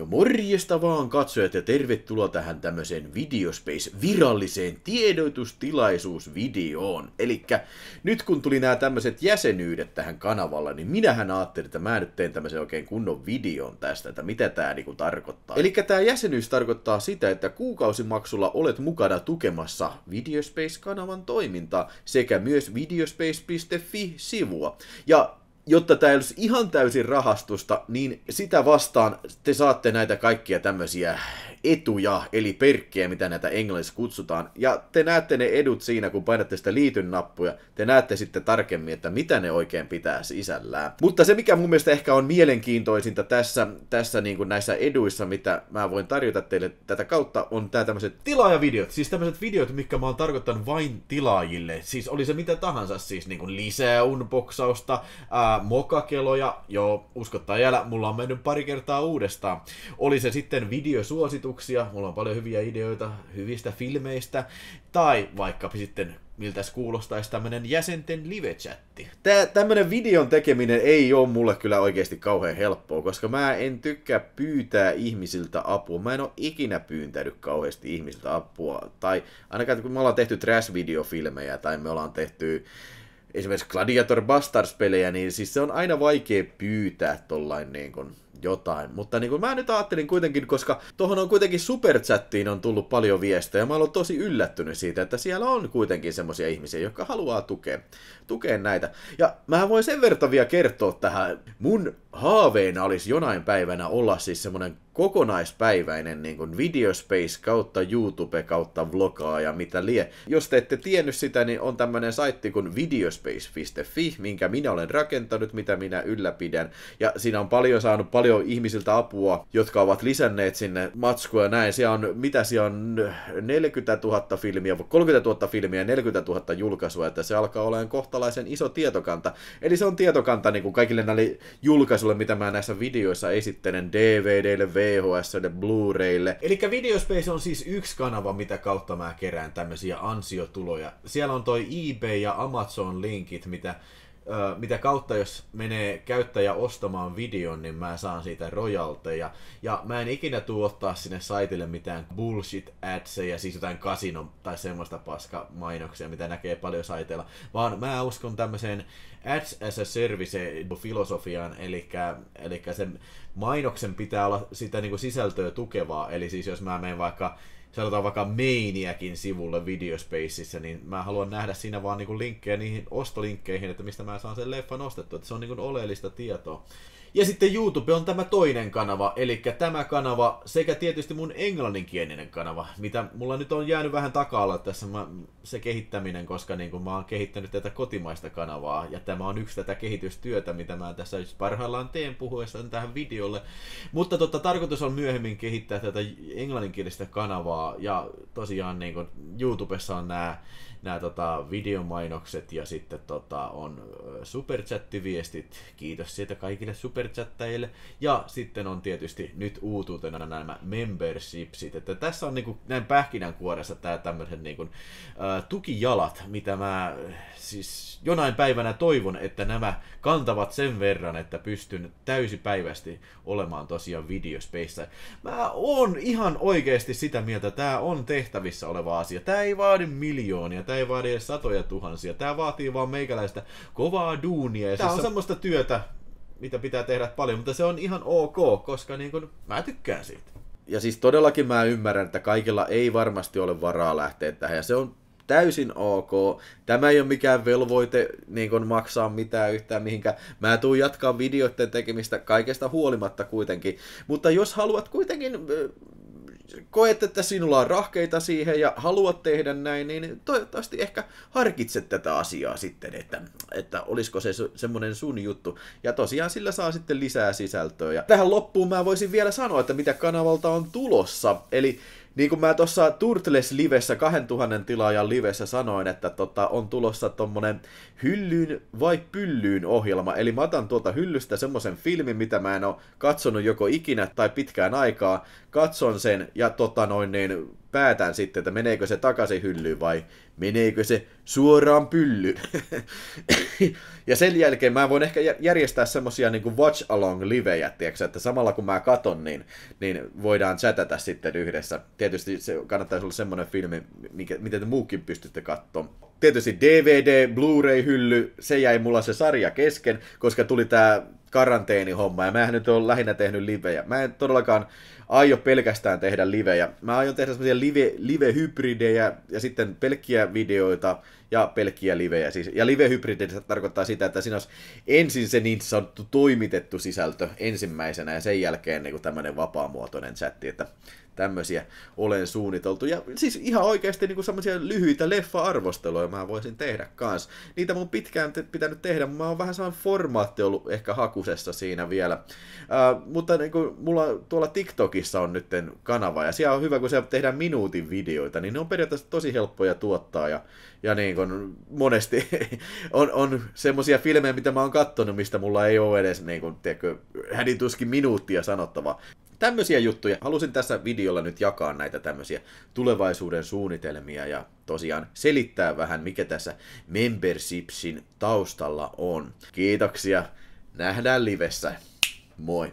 No morjesta vaan katsojat ja tervetuloa tähän tämmöiseen Videospace viralliseen tiedotustilaisuusvideoon. Eli nyt kun tuli nämä tämmöiset jäsenyydet tähän kanavalla, niin minähän ajattelin, että mä nyt teen tämmöisen oikein kunnon videon tästä, että mitä tämä niinku tarkoittaa. Eli tämä jäsenyys tarkoittaa sitä, että kuukausimaksulla olet mukana tukemassa Videospace-kanavan toimintaa sekä myös videospace.fi-sivua. Ja jotta tämä olisi ihan täysin rahastusta, niin sitä vastaan te saatte näitä kaikkia tämmöisiä etuja, eli perkkejä, mitä näitä englanniksi kutsutaan. Ja te näette ne edut siinä, kun painatte sitä liityn nappuja. Te näette sitten tarkemmin, että mitä ne oikein pitää sisällään. Mutta se, mikä mun mielestä ehkä on mielenkiintoisinta tässä, tässä niin kuin näissä eduissa, mitä mä voin tarjota teille tätä kautta, on tää tämmöiset tilaajavideot. Siis tämmöiset videot, mitkä mä oon tarkoittanut vain tilaajille. Siis oli se mitä tahansa, siis niin kuin lisää unboxausta, ää, Äh, mokakeloja, joo, uskottaa jäljellä, mulla on mennyt pari kertaa uudestaan. Oli se sitten videosuosituksia, mulla on paljon hyviä ideoita hyvistä filmeistä, tai vaikka sitten miltä kuulostaisi tämmönen jäsenten live-chatti. Tää, tämmönen videon tekeminen ei ole mulle kyllä oikeasti kauhean helppoa, koska mä en tykkää pyytää ihmisiltä apua. Mä en ole ikinä pyyntänyt kauheasti ihmisiltä apua. Tai ainakaan kun me ollaan tehty trash-videofilmejä tai me ollaan tehty äh, esimerkiksi Gladiator Bastards-pelejä, niin siis se on aina vaikea pyytää tollain niin jotain. Mutta niin kuin mä nyt ajattelin kuitenkin, koska tuohon on kuitenkin superchattiin on tullut paljon viestejä, mä olen tosi yllättynyt siitä, että siellä on kuitenkin semmoisia ihmisiä, jotka haluaa tukea, tukea näitä. Ja mä voin sen verran vielä kertoa tähän. Mun haaveena olisi jonain päivänä olla siis semmoinen kokonaispäiväinen niin kuin videospace kautta YouTube kautta vlogaa ja mitä lie. Jos te ette tiennyt sitä, niin on tämmöinen saitti kuin videospace.fi, minkä minä olen rakentanut, mitä minä ylläpidän. Ja siinä on paljon saanut paljon paljon ihmisiltä apua, jotka ovat lisänneet sinne matskua ja näin. Siellä on, mitä siellä on, 40 000 filmiä, 30 000 filmiä ja 40 000 julkaisua, että se alkaa olemaan kohtalaisen iso tietokanta. Eli se on tietokanta niin kuin kaikille näille julkaisuille, mitä mä näissä videoissa esittelen, DVDlle, VHSlle, Blu-raylle. Eli Videospace on siis yksi kanava, mitä kautta mä kerään tämmöisiä ansiotuloja. Siellä on toi eBay ja Amazon linkit, mitä mitä kautta jos menee käyttäjä ostamaan videon, niin mä saan siitä rojalteja. Ja mä en ikinä tuottaa sinne saitille mitään bullshit adseja, siis jotain kasino tai semmoista paska mainoksia, mitä näkee paljon saiteilla, vaan mä uskon tämmöiseen ads as a service filosofiaan, eli, eli sen mainoksen pitää olla sitä niin kuin sisältöä tukevaa, eli siis jos mä menen vaikka sanotaan vaikka meiniäkin sivulle Videospacessa, niin mä haluan nähdä siinä vaan niin linkkejä niihin ostolinkkeihin, että mistä mä saan sen leffan ostettua, että se on niin oleellista tietoa. Ja sitten YouTube on tämä toinen kanava, eli tämä kanava sekä tietysti mun englanninkielinen kanava, mitä mulla nyt on jäänyt vähän taka tässä mä, se kehittäminen, koska niin kuin mä oon kehittänyt tätä kotimaista kanavaa, ja tämä on yksi tätä kehitystyötä, mitä mä tässä parhaillaan teen puhuessa tähän videolle. Mutta totta, tarkoitus on myöhemmin kehittää tätä englanninkielistä kanavaa, rahaa, ja tosiaan niin kuin, YouTubessa on nämä, nämä tota, videomainokset ja sitten tota, on superchattiviestit, kiitos siitä kaikille superchatteille, ja sitten on tietysti nyt uutuutena nämä membershipsit, että tässä on niin kuin, näin pähkinänkuoressa tämä tämmöisen niin kuin, tukijalat, mitä mä siis jonain päivänä toivon, että nämä kantavat sen verran, että pystyn täysipäivästi olemaan tosiaan videospeissä. Mä oon ihan oikeasti sitä mieltä, tämä on tehtävissä oleva asia. Tämä ei vaadi miljoonia, tämä ei vaadi edes satoja tuhansia. Tämä vaatii vaan meikäläistä kovaa duunia. tämä siis on semmoista työtä, mitä pitää tehdä paljon, mutta se on ihan ok, koska niin kun, mä tykkään siitä. Ja siis todellakin mä ymmärrän, että kaikilla ei varmasti ole varaa lähteä tähän, ja se on täysin ok. Tämä ei ole mikään velvoite niin kun maksaa mitään yhtään mihinkään. Mä tuun jatkaa videoiden tekemistä kaikesta huolimatta kuitenkin. Mutta jos haluat kuitenkin koet, että sinulla on rahkeita siihen ja haluat tehdä näin, niin toivottavasti ehkä harkitset tätä asiaa sitten, että, että olisiko se semmoinen sun juttu. Ja tosiaan sillä saa sitten lisää sisältöä. Ja tähän loppuun mä voisin vielä sanoa, että mitä kanavalta on tulossa. Eli niin kuin mä tuossa Turtles Livessä, 2000 tilaajan livessä sanoin, että tota, on tulossa tommonen hyllyyn vai pyllyyn ohjelma. Eli mä otan tuolta hyllystä semmoisen filmin, mitä mä en oo katsonut joko ikinä tai pitkään aikaa. Katson sen ja tota noin niin päätän sitten, että meneekö se takaisin hyllyyn vai meneekö se suoraan pyllyyn. ja sen jälkeen mä voin ehkä järjestää semmosia niinku watch along livejä, tiiäksä, että samalla kun mä katon, niin, niin voidaan chatata sitten yhdessä. Tietysti se kannattaisi olla semmonen filmi, mikä, mitä te muukin pystytte katsomaan. Tietysti DVD, Blu-ray-hylly, se jäi mulla se sarja kesken, koska tuli tää karanteenihomma, ja mä nyt ole lähinnä tehnyt livejä. Mä en todellakaan aio pelkästään tehdä livejä. Mä aion tehdä semmoisia live, live-hybridejä ja sitten pelkkiä videoita ja pelkkiä livejä. Siis, ja live-hybridejä tarkoittaa sitä, että siinä olisi ensin se niin sanottu toimitettu sisältö ensimmäisenä ja sen jälkeen niin tämmöinen vapaamuotoinen chatti, että tämmöisiä olen suunniteltu. Ja siis ihan oikeasti niin semmoisia lyhyitä leffa-arvosteluja mä voisin tehdä kans. Niitä mun pitkään te- pitänyt tehdä, mä oon vähän sellainen formaatti ollut ehkä hakusessa siinä vielä. Äh, mutta niin kuin, mulla tuolla TikTokin Vlogissa on nyt kanava, ja siellä on hyvä, kun siellä tehdään minuutin videoita, niin ne on periaatteessa tosi helppoja tuottaa, ja, ja niin kun monesti on, on semmoisia filmejä, mitä mä oon kattonut, mistä mulla ei ole edes, niin kun, tiedätkö, hädin tuskin minuuttia sanottava. Tämmöisiä juttuja. Halusin tässä videolla nyt jakaa näitä tämmöisiä tulevaisuuden suunnitelmia ja tosiaan selittää vähän, mikä tässä membershipsin taustalla on. Kiitoksia. Nähdään livessä. Moi.